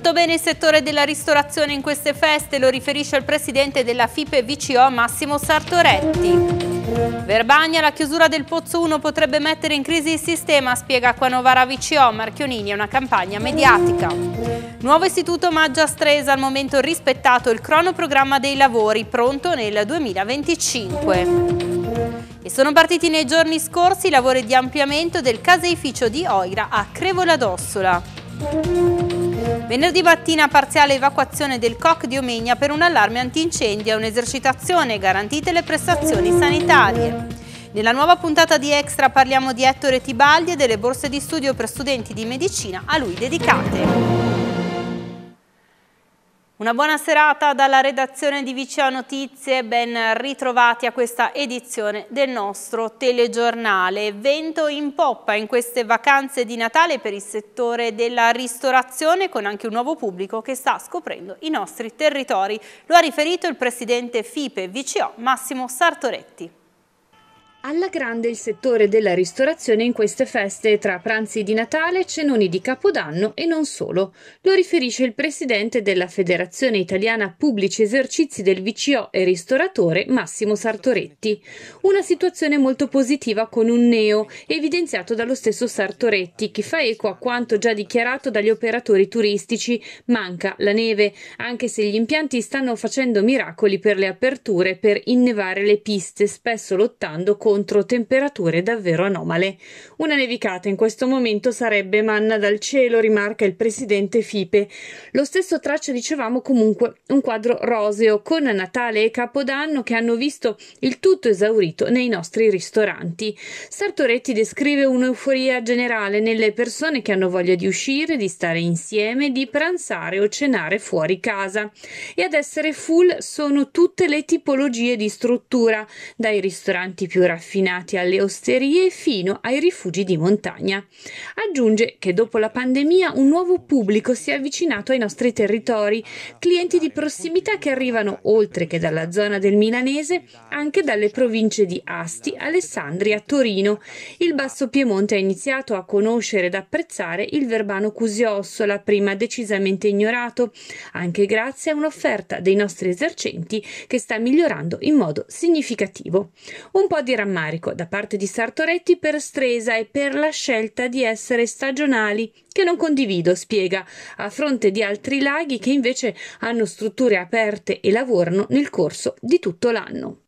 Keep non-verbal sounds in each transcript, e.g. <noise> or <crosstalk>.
Molto bene il settore della ristorazione in queste feste, lo riferisce il presidente della FIPE VCO Massimo Sartoretti. Verbagna, la chiusura del Pozzo 1 potrebbe mettere in crisi il sistema, spiega Quanovara VCO, Marchionini è una campagna mediatica. Nuovo istituto Maggia Stresa, al momento rispettato il cronoprogramma dei lavori, pronto nel 2025. E sono partiti nei giorni scorsi i lavori di ampliamento del caseificio di Oira a Crevola d'Ossola. Venerdì mattina parziale evacuazione del COC di Omegna per un allarme antincendio e un'esercitazione, garantite le prestazioni sanitarie. Nella nuova puntata di Extra parliamo di Ettore Tibaldi e delle borse di studio per studenti di medicina a lui dedicate. Una buona serata dalla redazione di Vicea Notizie, ben ritrovati a questa edizione del nostro telegiornale. Vento in poppa in queste vacanze di Natale per il settore della ristorazione con anche un nuovo pubblico che sta scoprendo i nostri territori. Lo ha riferito il presidente FIPE VCO Massimo Sartoretti. Alla grande il settore della ristorazione in queste feste tra pranzi di Natale, cenoni di Capodanno e non solo. Lo riferisce il presidente della Federazione Italiana Pubblici Esercizi del VCO e ristoratore Massimo Sartoretti. Una situazione molto positiva con un neo, evidenziato dallo stesso Sartoretti, che fa eco a quanto già dichiarato dagli operatori turistici. Manca la neve, anche se gli impianti stanno facendo miracoli per le aperture per innevare le piste, spesso lottando con incontro temperature davvero anomale. Una nevicata in questo momento sarebbe manna dal cielo, rimarca il presidente Fipe. Lo stesso traccia, dicevamo, comunque un quadro roseo con Natale e Capodanno che hanno visto il tutto esaurito nei nostri ristoranti. Sartoretti descrive un'euforia generale nelle persone che hanno voglia di uscire, di stare insieme, di pranzare o cenare fuori casa. E ad essere full sono tutte le tipologie di struttura, dai ristoranti più raffinati raffinati alle osterie fino ai rifugi di montagna. Aggiunge che dopo la pandemia un nuovo pubblico si è avvicinato ai nostri territori, clienti di prossimità che arrivano oltre che dalla zona del Milanese anche dalle province di Asti, Alessandria, Torino. Il Basso Piemonte ha iniziato a conoscere ed apprezzare il verbano cusiossola, prima decisamente ignorato, anche grazie a un'offerta dei nostri esercenti che sta migliorando in modo significativo. Un po' di rammarico rammarico da parte di Sartoretti per Stresa e per la scelta di essere stagionali, che non condivido, spiega, a fronte di altri laghi che invece hanno strutture aperte e lavorano nel corso di tutto l'anno.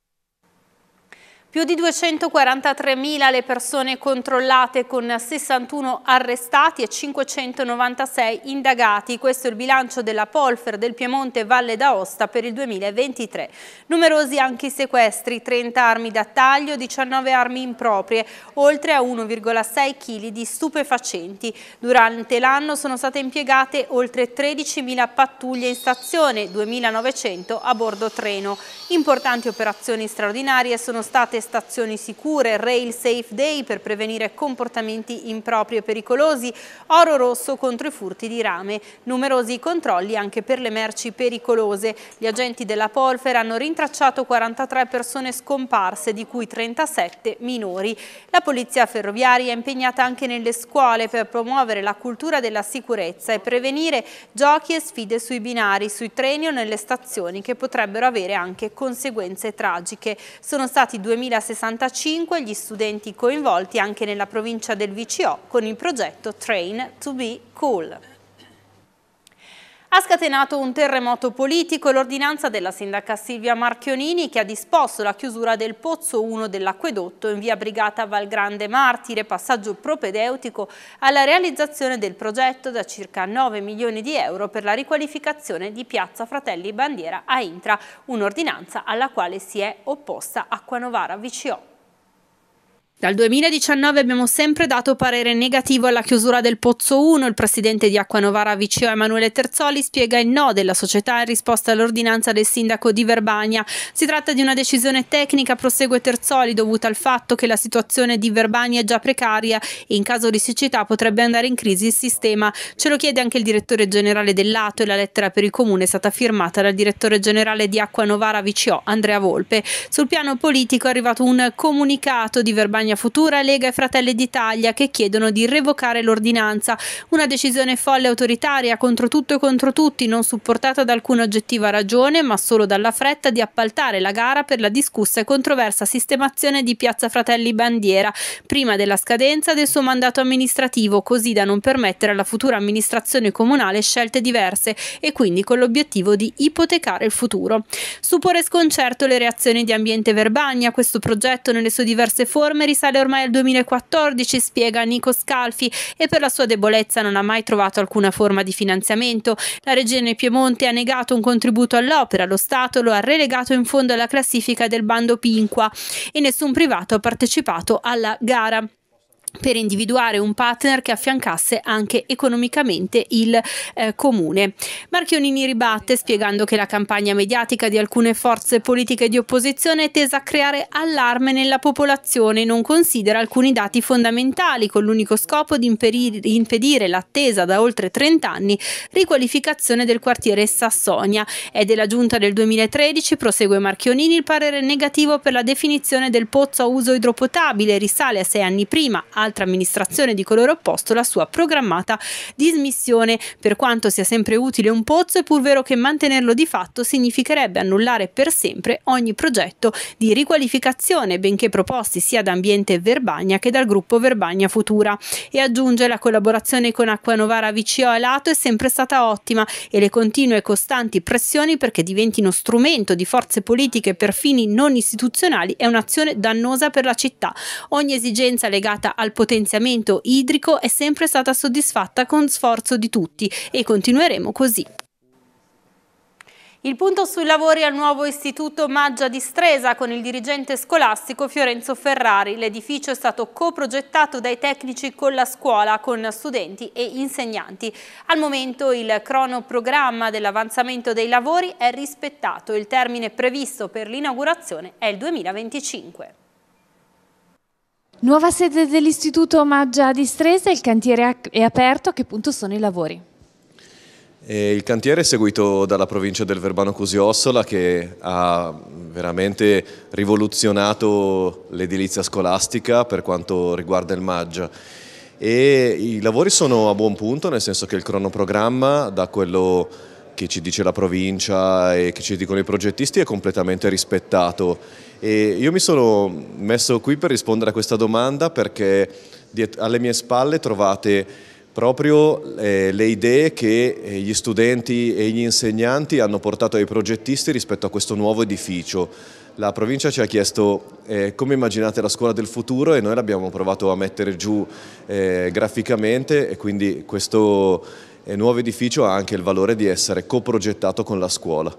Più di 243.000 le persone controllate con 61 arrestati e 596 indagati. Questo è il bilancio della Polfer del Piemonte Valle d'Aosta per il 2023. Numerosi anche i sequestri, 30 armi da taglio, 19 armi improprie, oltre a 1,6 kg di stupefacenti. Durante l'anno sono state impiegate oltre 13.000 pattuglie in stazione, 2.900 a bordo treno. Importanti operazioni straordinarie sono state stazioni sicure, rail safe day per prevenire comportamenti impropri e pericolosi, oro rosso contro i furti di rame, numerosi controlli anche per le merci pericolose. Gli agenti della Polfer hanno rintracciato 43 persone scomparse, di cui 37 minori. La polizia ferroviaria è impegnata anche nelle scuole per promuovere la cultura della sicurezza e prevenire giochi e sfide sui binari, sui treni o nelle stazioni che potrebbero avere anche conseguenze tragiche. Sono stati 2000 2065 gli studenti coinvolti anche nella provincia del VCO con il progetto Train to be Cool. Ha scatenato un terremoto politico l'ordinanza della sindaca Silvia Marchionini che ha disposto la chiusura del pozzo 1 dell'acquedotto in via Brigata Valgrande Martire, passaggio propedeutico alla realizzazione del progetto da circa 9 milioni di euro per la riqualificazione di Piazza Fratelli Bandiera a Intra, un'ordinanza alla quale si è opposta Acquanovara VCO. Dal 2019 abbiamo sempre dato parere negativo alla chiusura del Pozzo 1. Il presidente di Acqua Novara Viceo Emanuele Terzoli spiega il no della società in risposta all'ordinanza del sindaco di Verbania. Si tratta di una decisione tecnica, prosegue Terzoli, dovuta al fatto che la situazione di Verbania è già precaria e in caso di siccità potrebbe andare in crisi il sistema. Ce lo chiede anche il direttore generale dell'Ato e la lettera per il comune è stata firmata dal direttore generale di Acqua Novara Viceo Andrea Volpe. Sul piano politico è arrivato un comunicato di Verbania Catalogna Futura, Lega e Fratelli d'Italia che chiedono di revocare l'ordinanza, una decisione folle e autoritaria contro tutto e contro tutti, non supportata da alcuna oggettiva ragione, ma solo dalla fretta di appaltare la gara per la discussa e controversa sistemazione di Piazza Fratelli Bandiera, prima della scadenza del suo mandato amministrativo, così da non permettere alla futura amministrazione comunale scelte diverse e quindi con l'obiettivo di ipotecare il futuro. Supore sconcerto le reazioni di Ambiente Verbagna, questo progetto nelle sue diverse forme rispetto risale ormai al 2014, spiega Nico Scalfi, e per la sua debolezza non ha mai trovato alcuna forma di finanziamento. La Regione Piemonte ha negato un contributo all'opera, lo Stato lo ha relegato in fondo alla classifica del bando Pinqua e nessun privato ha partecipato alla gara per individuare un partner che affiancasse anche economicamente il eh, comune. Marchionini ribatte spiegando che la campagna mediatica di alcune forze politiche di opposizione è tesa a creare allarme nella popolazione e non considera alcuni dati fondamentali con l'unico scopo di impedire l'attesa da oltre 30 anni riqualificazione del quartiere Sassonia. È della giunta del 2013, prosegue Marchionini, il parere negativo per la definizione del pozzo a uso idropotabile risale a sei anni prima, altra amministrazione di colore opposto la sua programmata dismissione. Per quanto sia sempre utile un pozzo, è pur vero che mantenerlo di fatto significherebbe annullare per sempre ogni progetto di riqualificazione, benché proposti sia da Ambiente Verbagna che dal gruppo Verbagna Futura. E aggiunge la collaborazione con Acqua Novara VCO e Lato è sempre stata ottima e le continue e costanti pressioni perché diventino strumento di forze politiche per fini non istituzionali è un'azione dannosa per la città. Ogni esigenza legata al al potenziamento idrico è sempre stata soddisfatta con sforzo di tutti e continueremo così. Il punto sui lavori al nuovo istituto Maggia di Stresa con il dirigente scolastico Fiorenzo Ferrari. L'edificio è stato coprogettato dai tecnici con la scuola, con studenti e insegnanti. Al momento il cronoprogramma dell'avanzamento dei lavori è rispettato. Il termine previsto per l'inaugurazione è il 2025. Nuova sede dell'Istituto Maggia di Stresa, il cantiere è aperto, a che punto sono i lavori? Eh, il cantiere è seguito dalla provincia del Verbano Cusiossola che ha veramente rivoluzionato l'edilizia scolastica per quanto riguarda il Maggia. E I lavori sono a buon punto, nel senso che il cronoprogramma, da quello che ci dice la provincia e che ci dicono i progettisti, è completamente rispettato e io mi sono messo qui per rispondere a questa domanda perché alle mie spalle trovate proprio eh, le idee che eh, gli studenti e gli insegnanti hanno portato ai progettisti rispetto a questo nuovo edificio. La provincia ci ha chiesto eh, come immaginate la scuola del futuro e noi l'abbiamo provato a mettere giù eh, graficamente e quindi questo nuovo edificio ha anche il valore di essere coprogettato con la scuola.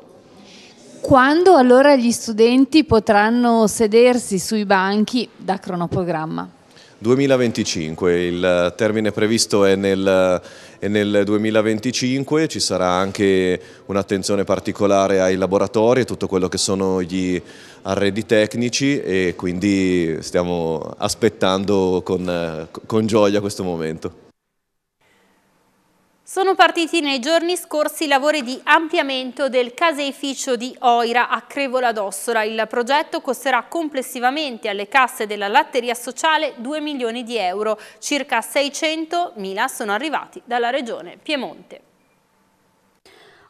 Quando allora gli studenti potranno sedersi sui banchi da cronoprogramma? 2025, il eh, termine previsto è nel, è nel 2025, ci sarà anche un'attenzione particolare ai laboratori e tutto quello che sono gli arredi tecnici e quindi stiamo aspettando con, eh, con gioia questo momento. Sono partiti nei giorni scorsi i lavori di ampliamento del caseificio di Oira a Crevola d'Ossola. Il progetto costerà complessivamente alle casse della latteria sociale 2 milioni di euro. Circa 600 mila sono arrivati dalla regione Piemonte.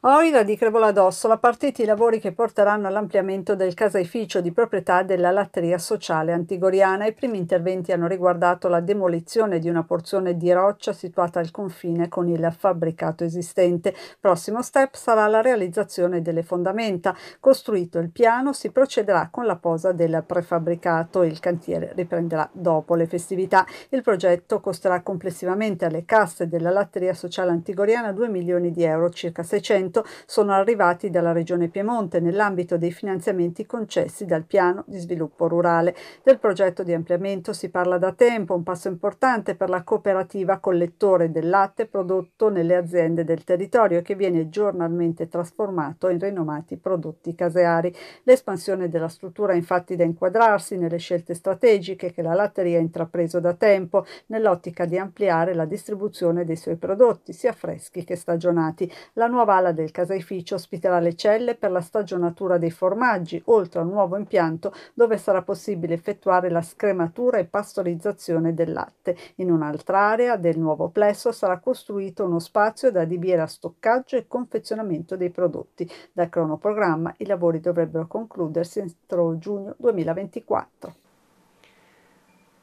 Oira di Crevoladossola partiti i lavori che porteranno all'ampliamento del casaificio di proprietà della latteria sociale antigoriana. I primi interventi hanno riguardato la demolizione di una porzione di roccia situata al confine con il fabbricato esistente. Prossimo step sarà la realizzazione delle fondamenta. Costruito il piano si procederà con la posa del prefabbricato. e Il cantiere riprenderà dopo le festività. Il progetto costerà complessivamente alle casse della latteria sociale antigoriana 2 milioni di euro, circa 600 100 sono arrivati dalla Regione Piemonte nell'ambito dei finanziamenti concessi dal Piano di Sviluppo Rurale. Del progetto di ampliamento si parla da tempo, un passo importante per la cooperativa collettore del latte prodotto nelle aziende del territorio che viene giornalmente trasformato in rinomati prodotti caseari. L'espansione della struttura è infatti da inquadrarsi nelle scelte strategiche che la latteria ha intrapreso da tempo nell'ottica di ampliare la distribuzione dei suoi prodotti, sia freschi che stagionati. La nuova ala del del caseificio ospiterà le celle per la stagionatura dei formaggi, oltre a un nuovo impianto dove sarà possibile effettuare la scrematura e pastorizzazione del latte. In un'altra area del nuovo plesso sarà costruito uno spazio da adibire a stoccaggio e confezionamento dei prodotti. Da cronoprogramma i lavori dovrebbero concludersi entro giugno 2024.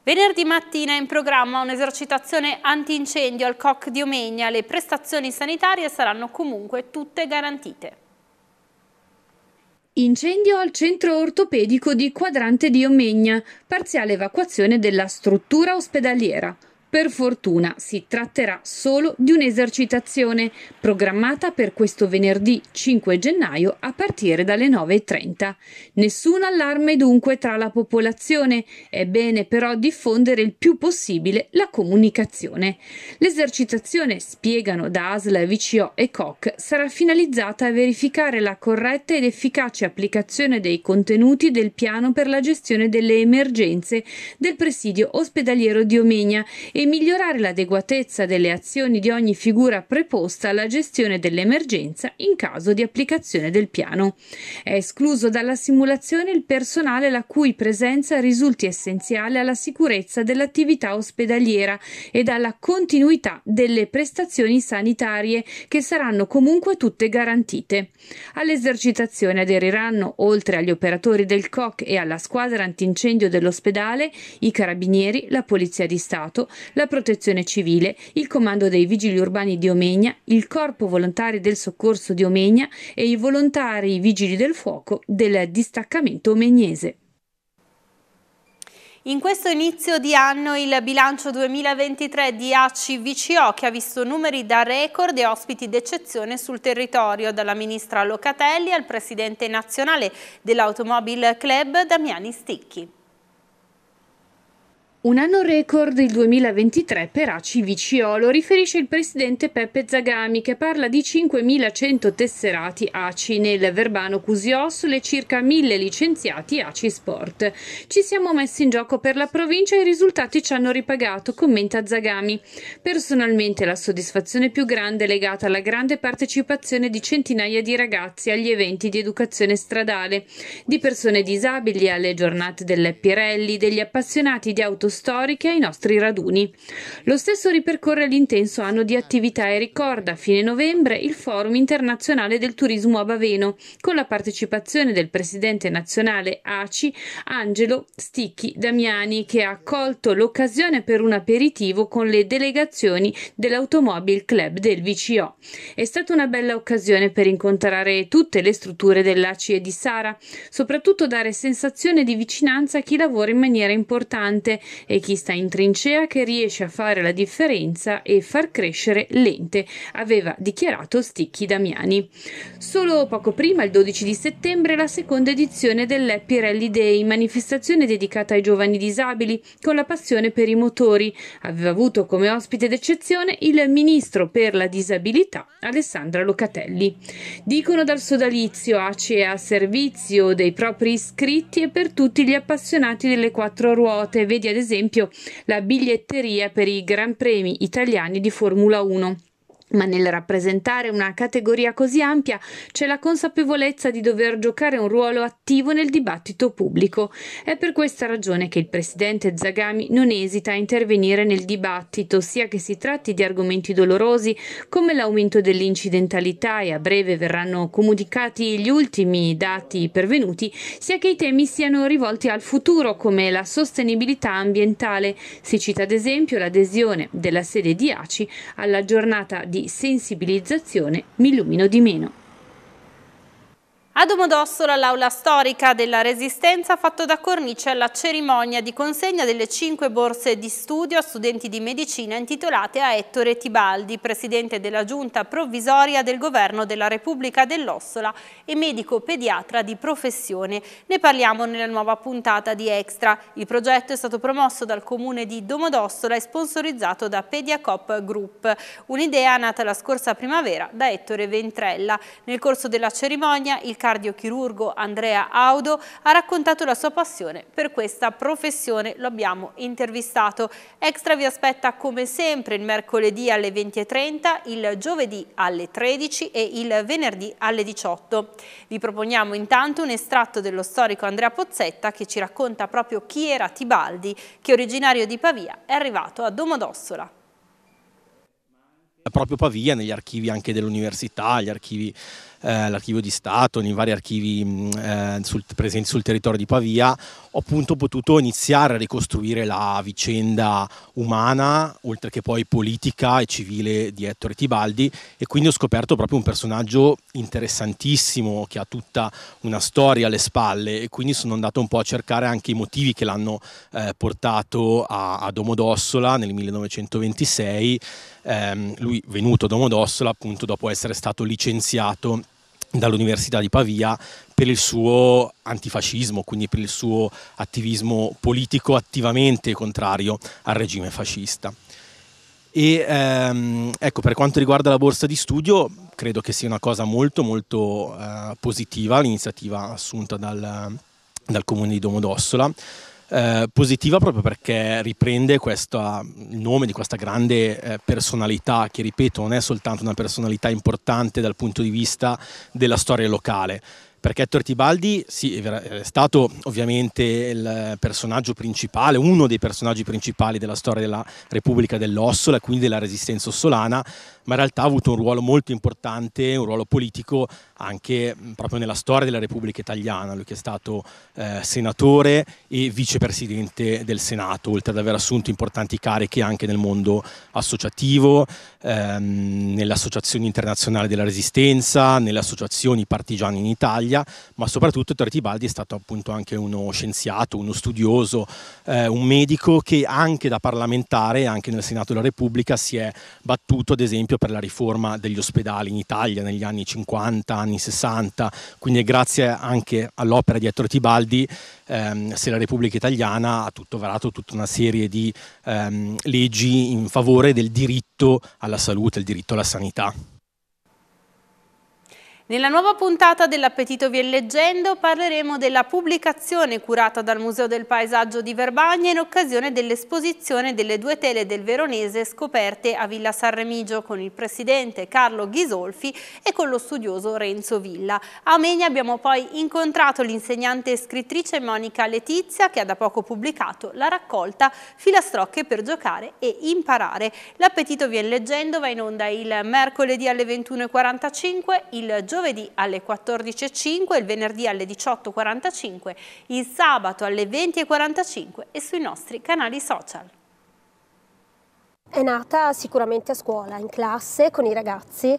Venerdì mattina è in programma un'esercitazione antincendio al COC di Omegna. Le prestazioni sanitarie saranno comunque tutte garantite. Incendio al centro ortopedico di Quadrante di Omegna, parziale evacuazione della struttura ospedaliera. Per fortuna si tratterà solo di un'esercitazione programmata per questo venerdì 5 gennaio a partire dalle 9.30. Nessun allarme dunque tra la popolazione, è bene però diffondere il più possibile la comunicazione. L'esercitazione, spiegano da ASL, VCO e COC, sarà finalizzata a verificare la corretta ed efficace applicazione dei contenuti del piano per la gestione delle emergenze del presidio ospedaliero di Omegna E e migliorare l'adeguatezza delle azioni di ogni figura preposta alla gestione dell'emergenza in caso di applicazione del piano. È escluso dalla simulazione il personale la cui presenza risulti essenziale alla sicurezza dell'attività ospedaliera e alla continuità delle prestazioni sanitarie che saranno comunque tutte garantite. All'esercitazione aderiranno, oltre agli operatori del COC e alla squadra antincendio dell'ospedale, i carabinieri, la Polizia di Stato, la protezione civile, il comando dei vigili urbani di Omegna, il corpo volontari del soccorso di Omegna e i volontari vigili del fuoco del distaccamento omegnese. In questo inizio di anno il bilancio 2023 di ACVCO che ha visto numeri da record e ospiti d'eccezione sul territorio dalla ministra Locatelli al presidente nazionale dell'Automobile Club Damiani Sticchi. Un anno record il 2023 per ACI Viciolo, riferisce il presidente Peppe Zagami che parla di 5.100 tesserati ACI nel Verbano Cusiosole e circa 1.000 licenziati ACI Sport. Ci siamo messi in gioco per la provincia e i risultati ci hanno ripagato, commenta Zagami. Personalmente la soddisfazione più grande è legata alla grande partecipazione di centinaia di ragazzi agli eventi di educazione stradale, di persone disabili alle giornate dell'Eppirelli, degli appassionati di autostrada storiche ai nostri raduni. Lo stesso ripercorre l'intenso anno di attività e ricorda a fine novembre il Forum internazionale del turismo a Baveno, con la partecipazione del presidente nazionale ACI Angelo Sticchi Damiani, che ha accolto l'occasione per un aperitivo con le delegazioni dell'Automobile Club del VCO. È stata una bella occasione per incontrare tutte le strutture dell'ACI e di Sara, soprattutto dare sensazione di vicinanza a chi lavora in maniera importante e chi sta in trincea che riesce a fare la differenza e far crescere l'ente, aveva dichiarato Sticchi Damiani. Solo poco prima, il 12 di settembre, la seconda edizione dell'Happy Rally Day, manifestazione dedicata ai giovani disabili con la passione per i motori, aveva avuto come ospite d'eccezione il ministro per la disabilità Alessandra Locatelli. Dicono dal sodalizio ACE a servizio dei propri iscritti e per tutti gli appassionati delle quattro ruote, vedi ad esempio esempio la biglietteria per i Gran Premi italiani di Formula 1. Ma nel rappresentare una categoria così ampia c'è la consapevolezza di dover giocare un ruolo attivo nel dibattito pubblico. È per questa ragione che il presidente Zagami non esita a intervenire nel dibattito, sia che si tratti di argomenti dolorosi come l'aumento dell'incidentalità e a breve verranno comunicati gli ultimi dati pervenuti, sia che i temi siano rivolti al futuro come la sostenibilità ambientale. Si cita ad esempio l'adesione della sede di ACI alla giornata di di sensibilizzazione mi illumino di meno. A Domodossola l'aula storica della Resistenza ha fatto da cornice alla cerimonia di consegna delle cinque borse di studio a studenti di medicina intitolate a Ettore Tibaldi, presidente della giunta provvisoria del governo della Repubblica dell'Ossola e medico pediatra di professione. Ne parliamo nella nuova puntata di Extra. Il progetto è stato promosso dal comune di Domodossola e sponsorizzato da Pediacop Group, un'idea nata la scorsa primavera da Ettore Ventrella. Nel corso della cerimonia il cardiochirurgo Andrea Audo, ha raccontato la sua passione per questa professione, lo abbiamo intervistato. Extra vi aspetta come sempre il mercoledì alle 20.30, il giovedì alle 13 e il venerdì alle 18. Vi proponiamo intanto un estratto dello storico Andrea Pozzetta che ci racconta proprio chi era Tibaldi, che originario di Pavia è arrivato a Domodossola proprio Pavia, negli archivi anche dell'università, gli archivi eh, l'archivio di Stato, nei vari archivi mm, eh, sul, presenti sul territorio di Pavia, ho appunto potuto iniziare a ricostruire la vicenda umana, oltre che poi politica e civile di Ettore Tibaldi e quindi ho scoperto proprio un personaggio interessantissimo che ha tutta una storia alle spalle e quindi sono andato un po' a cercare anche i motivi che l'hanno eh, portato a, a, Domodossola nel 1926, ehm, lui venuto a Domodossola appunto dopo essere stato licenziato dall'Università di Pavia per il suo antifascismo, quindi per il suo attivismo politico attivamente contrario al regime fascista. E ehm, ecco, per quanto riguarda la borsa di studio, credo che sia una cosa molto molto eh, positiva l'iniziativa assunta dal, dal comune di Domodossola eh, positiva proprio perché riprende questa, il nome di questa grande eh, personalità che, ripeto, non è soltanto una personalità importante dal punto di vista della storia locale, perché Ettore Tibaldi sì, è stato ovviamente il personaggio principale, uno dei personaggi principali della storia della Repubblica dell'Ossola, e quindi della resistenza ossolana, ma in realtà ha avuto un ruolo molto importante, un ruolo politico anche proprio nella storia della Repubblica Italiana, lui che è stato eh, senatore e vicepresidente del Senato, oltre ad aver assunto importanti cariche anche nel mondo associativo, ehm, nelle associazioni della Resistenza, nelle associazioni partigiane in Italia, ma soprattutto Baldi è stato appunto anche uno scienziato, uno studioso, eh, un medico che anche da parlamentare, anche nel Senato della Repubblica, si è battuto ad esempio per la riforma degli ospedali in Italia negli anni 50, anni 60, quindi grazie anche all'opera di Ettore Tibaldi ehm, se la Repubblica Italiana ha tutto varato tutta una serie di ehm, leggi in favore del diritto alla salute, il diritto alla sanità. Nella nuova puntata dell'Appetito Vien Leggendo parleremo della pubblicazione curata dal Museo del Paesaggio di Verbagna in occasione dell'esposizione delle due tele del Veronese scoperte a Villa San Remigio con il presidente Carlo Ghisolfi e con lo studioso Renzo Villa. A Omegna abbiamo poi incontrato l'insegnante e scrittrice Monica Letizia che ha da poco pubblicato la raccolta Filastrocche per giocare e imparare. L'Appetito Vien Leggendo va in onda il mercoledì alle 21.45, il giorno giovedì alle 14.05, il venerdì alle 18.45, il sabato alle 20.45 e sui nostri canali social. È nata sicuramente a scuola, in classe, con i ragazzi,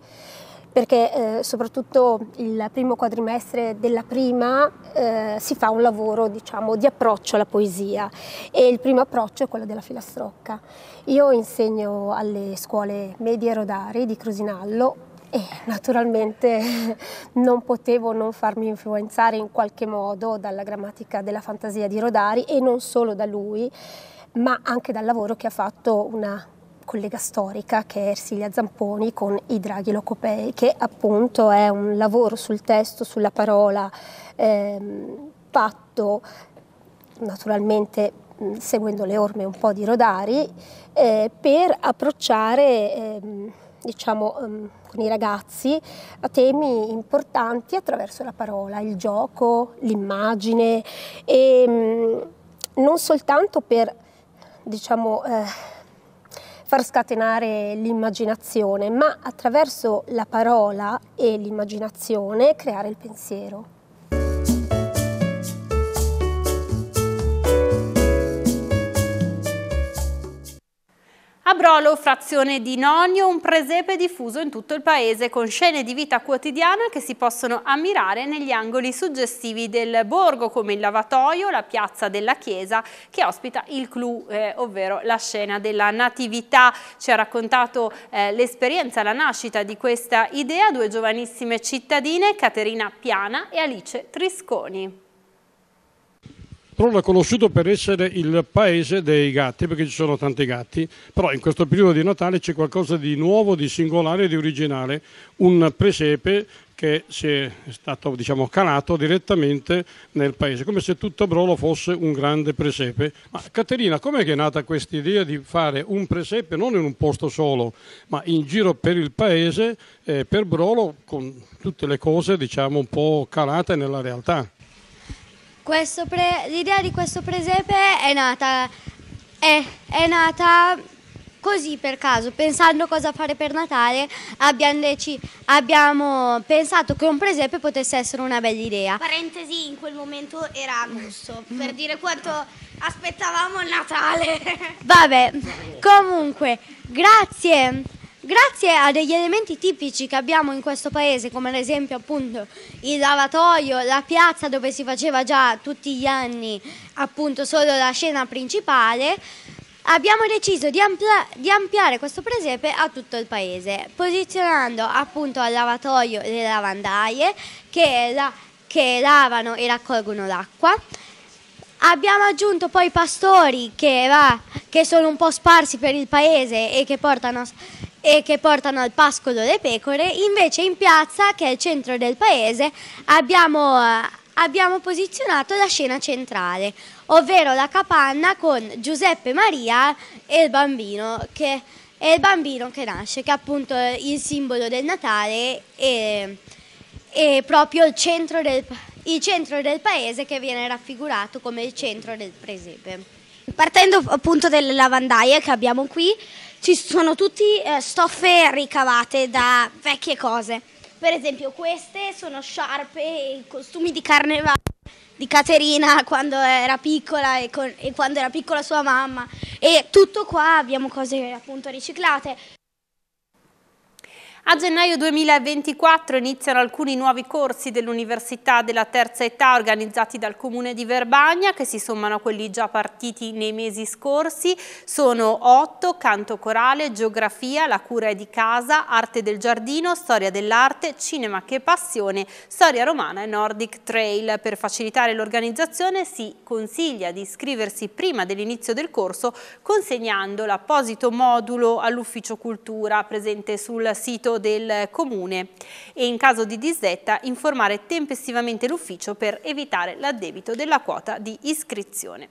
perché eh, soprattutto il primo quadrimestre della prima eh, si fa un lavoro diciamo, di approccio alla poesia e il primo approccio è quello della filastrocca. Io insegno alle scuole medie rodari di Crusinallo e naturalmente <laughs> non potevo non farmi influenzare in qualche modo dalla grammatica della fantasia di Rodari e non solo da lui, ma anche dal lavoro che ha fatto una collega storica che è Ersilia Zamponi con I draghi locopei, che appunto è un lavoro sul testo, sulla parola, ehm, fatto naturalmente seguendo le orme un po' di Rodari, eh, per approcciare... Ehm, diciamo, um, con i ragazzi a temi importanti attraverso la parola, il gioco, l'immagine e um, non soltanto per diciamo, eh, far scatenare l'immaginazione, ma attraverso la parola e l'immaginazione creare il pensiero. Labrolo, frazione di Nonio, un presepe diffuso in tutto il paese con scene di vita quotidiana che si possono ammirare negli angoli suggestivi del borgo come il lavatoio, la piazza della chiesa che ospita il clou, eh, ovvero la scena della natività. Ci ha raccontato eh, l'esperienza, la nascita di questa idea due giovanissime cittadine, Caterina Piana e Alice Trisconi. Pro l'ha conosciuto per essere il paese dei gatti, perché ci sono tanti gatti, però in questo periodo di Natale c'è qualcosa di nuovo, di singolare, di originale, un presepe che si è stato diciamo, calato direttamente nel paese, come se tutto Brolo fosse un grande presepe. Ma Caterina, com'è che è nata questa idea di fare un presepe non in un posto solo, ma in giro per il paese, eh, per Brolo, con tutte le cose diciamo, un po' calate nella realtà? pre, l'idea di questo presepe è nata, è, è nata così per caso, pensando cosa fare per Natale, abbiamo, dec- abbiamo, pensato che un presepe potesse essere una bella idea. Parentesi, in quel momento era agosto, per dire quanto aspettavamo il Natale. Vabbè, comunque, grazie. Grazie a degli elementi tipici che abbiamo in questo paese, come ad esempio appunto il lavatoio, la piazza dove si faceva già tutti gli anni appunto solo la scena principale, abbiamo deciso di, amplia di, ampliare questo presepe a tutto il paese, posizionando appunto al lavatoio le lavandaie che, la che lavano e raccolgono l'acqua. Abbiamo aggiunto poi i pastori che, va, che sono un po' sparsi per il paese e che portano e che portano al pascolo le pecore, invece in piazza, che è il centro del paese, abbiamo, eh, abbiamo posizionato la scena centrale, ovvero la capanna con Giuseppe Maria e il bambino che, e il bambino che nasce, che è appunto il simbolo del Natale e, e proprio il centro, del, il centro del paese che viene raffigurato come il centro del presepe. Partendo appunto dalle lavandaie che abbiamo qui, ci sono tutte eh, stoffe ricavate da vecchie cose. Per esempio queste sono sciarpe, costumi di carnevale di Caterina quando era piccola e, con, e quando era piccola sua mamma. E tutto qua abbiamo cose appunto riciclate. A gennaio 2024 iniziano alcuni nuovi corsi dell'Università della Terza Età organizzati dal Comune di Verbagna che si sommano a quelli già partiti nei mesi scorsi. Sono 8, canto corale, geografia, la cura è di casa, arte del giardino, storia dell'arte, cinema che passione, storia romana e Nordic Trail. Per facilitare l'organizzazione si consiglia di iscriversi prima dell'inizio del corso consegnando l'apposito modulo all'ufficio cultura presente sul sito sito del comune e in caso di disdetta informare tempestivamente l'ufficio per evitare l'addebito della quota di iscrizione.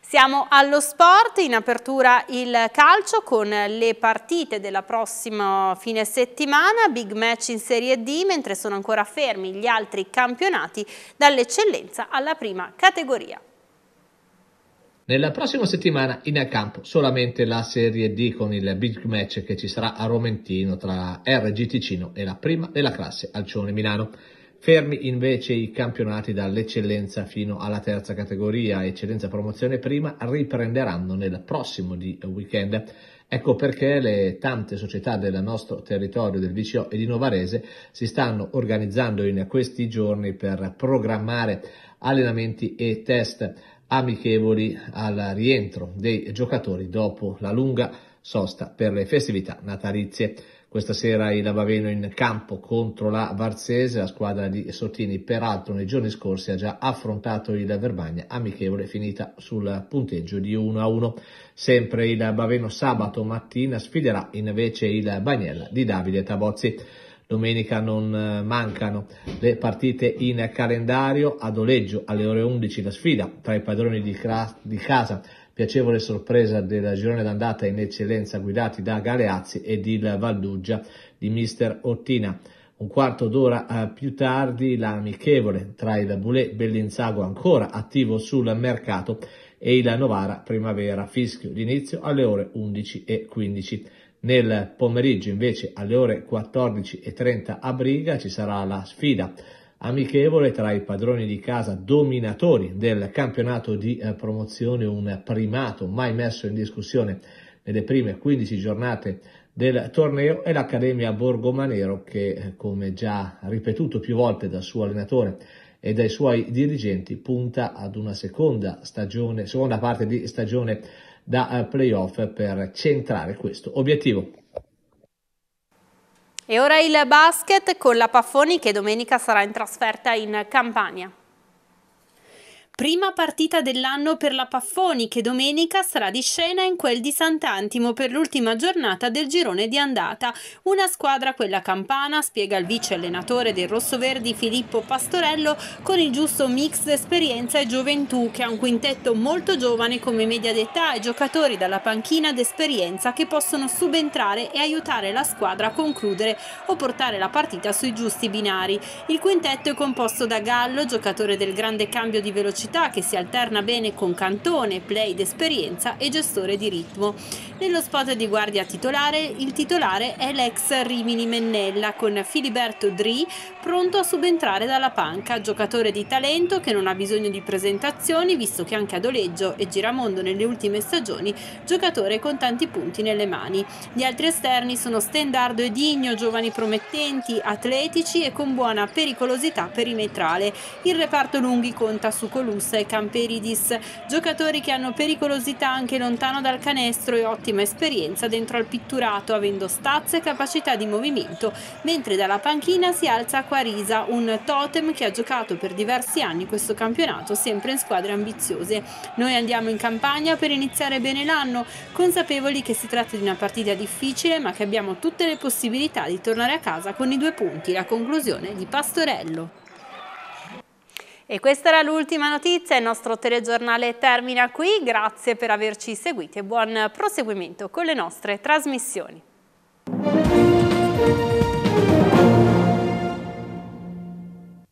Siamo allo sport, in apertura il calcio con le partite della prossima fine settimana, big match in Serie D, mentre sono ancora fermi gli altri campionati dall'eccellenza alla prima categoria. Nella prossima settimana in campo solamente la Serie D con il big match che ci sarà a Romentino tra RG Ticino e la prima della classe Alcione Milano. Fermi invece i campionati dall'eccellenza fino alla terza categoria, eccellenza promozione prima, riprenderanno nel prossimo weekend. Ecco perché le tante società del nostro territorio, del VCO e di Novarese, si stanno organizzando in questi giorni per programmare allenamenti e test amichevoli al rientro dei giocatori dopo la lunga sosta per le festività natalizie. Questa sera il Baveno in campo contro la Varzese, la squadra di Sottini peraltro nei giorni scorsi ha già affrontato il Verbagna amichevole finita sul punteggio di 1-1. Sempre il Baveno sabato mattina sfiderà invece il Bagnella di Davide Tabozzi. Domenica non eh, mancano le partite in calendario a Doleggio alle ore 11 la sfida tra i padroni di, cra- di casa piacevole sorpresa del girone d'andata in eccellenza guidati da Galeazzi ed il Valduggia di mister Ottina. Un quarto d'ora eh, più tardi l'amichevole tra il Bulè Bellinzago ancora attivo sul mercato e il Novara Primavera Fischio, d'inizio alle ore 11.15. Nel pomeriggio invece alle ore 14.30 a Briga ci sarà la sfida amichevole tra i padroni di casa dominatori del campionato di eh, promozione, un primato mai messo in discussione nelle prime 15 giornate del torneo e l'Accademia Borgomanero che, eh, come già ripetuto più volte dal suo allenatore e dai suoi dirigenti, punta ad una seconda stagione, seconda parte di stagione da eh, playoff per centrare questo obiettivo. E ora il basket con la Paffoni che domenica sarà in trasferta in Campania. Prima partita dell'anno per la Paffoni che domenica sarà di scena in quel di Sant'Antimo per l'ultima giornata del girone di andata. Una squadra, quella campana, spiega il vice allenatore del Rossoverdi Filippo Pastorello, con il giusto mix esperienza e gioventù che ha un quintetto molto giovane come media d'età e giocatori dalla panchina d'esperienza che possono subentrare e aiutare la squadra a concludere o portare la partita sui giusti binari. Il quintetto è composto da Gallo, giocatore del grande cambio di velocità attività che si alterna bene con cantone, play d'esperienza e gestore di ritmo. Nello spot di guardia titolare, il titolare è l'ex Rimini Mennella con Filiberto Dri pronto a subentrare dalla panca, giocatore di talento che non ha bisogno di presentazioni visto che anche a Doleggio e Giramondo nelle ultime stagioni giocatore con tanti punti nelle mani. Gli altri esterni sono Stendardo e Digno, giovani promettenti, atletici e con buona pericolosità perimetrale. Il reparto lunghi conta su colui Palus e Camperidis, giocatori che hanno pericolosità anche lontano dal canestro e ottima esperienza dentro al pitturato, avendo stazza e capacità di movimento, mentre dalla panchina si alza Quarisa, un totem che ha giocato per diversi anni questo campionato sempre in squadre ambiziose. Noi andiamo in campagna per iniziare bene l'anno, consapevoli che si tratta di una partita difficile ma che abbiamo tutte le possibilità di tornare a casa con i due punti, la conclusione di Pastorello. E questa era l'ultima notizia, il nostro telegiornale termina qui, grazie per averci seguiti e buon proseguimento con le nostre trasmissioni.